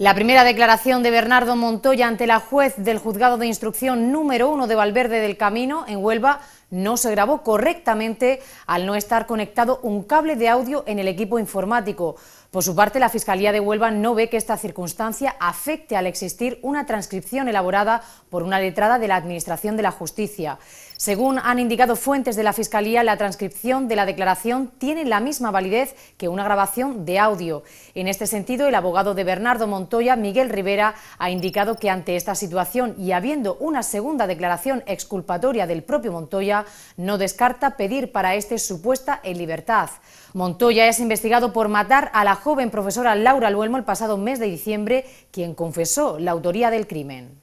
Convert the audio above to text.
La primera declaración de Bernardo Montoya ante la juez del juzgado de instrucción número uno de Valverde del Camino en Huelva no se grabó correctamente al no estar conectado un cable de audio en el equipo informático. Por su parte, la Fiscalía de Huelva no ve que esta circunstancia afecte al existir una transcripción elaborada por una letrada de la Administración de la Justicia. Según han indicado fuentes de la Fiscalía, la transcripción de la declaración tiene la misma validez que una grabación de audio. En este sentido, el abogado de Bernardo Montoya Montoya, Miguel Rivera, ha indicado que ante esta situación y habiendo una segunda declaración exculpatoria del propio Montoya, no descarta pedir para este supuesta en libertad. Montoya es investigado por matar a la joven profesora Laura Luelmo el pasado mes de diciembre, quien confesó la autoría del crimen.